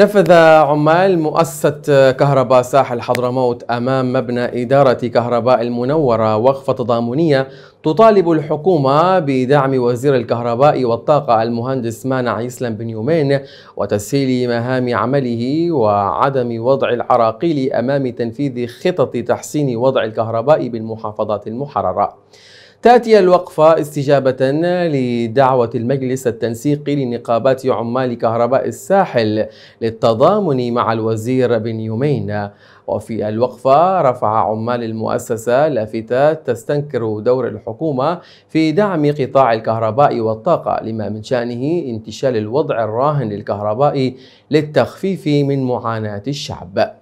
نفذ عمال مؤسسة كهرباء ساحل حضرموت أمام مبنى إدارة كهرباء المنورة وقفة تضامنية تطالب الحكومة بدعم وزير الكهرباء والطاقة المهندس مانع يسلم بن يومين وتسهيل مهام عمله وعدم وضع العراقيل أمام تنفيذ خطط تحسين وضع الكهرباء بالمحافظات المحررة تأتي الوقفة استجابة لدعوة المجلس التنسيقي لنقابات عمال كهرباء الساحل للتضامن مع الوزير بن يومين وفي الوقفة رفع عمال المؤسسة لافتات تستنكر دور الحكومة في دعم قطاع الكهرباء والطاقة لما من شأنه انتشال الوضع الراهن للكهرباء للتخفيف من معاناة الشعب.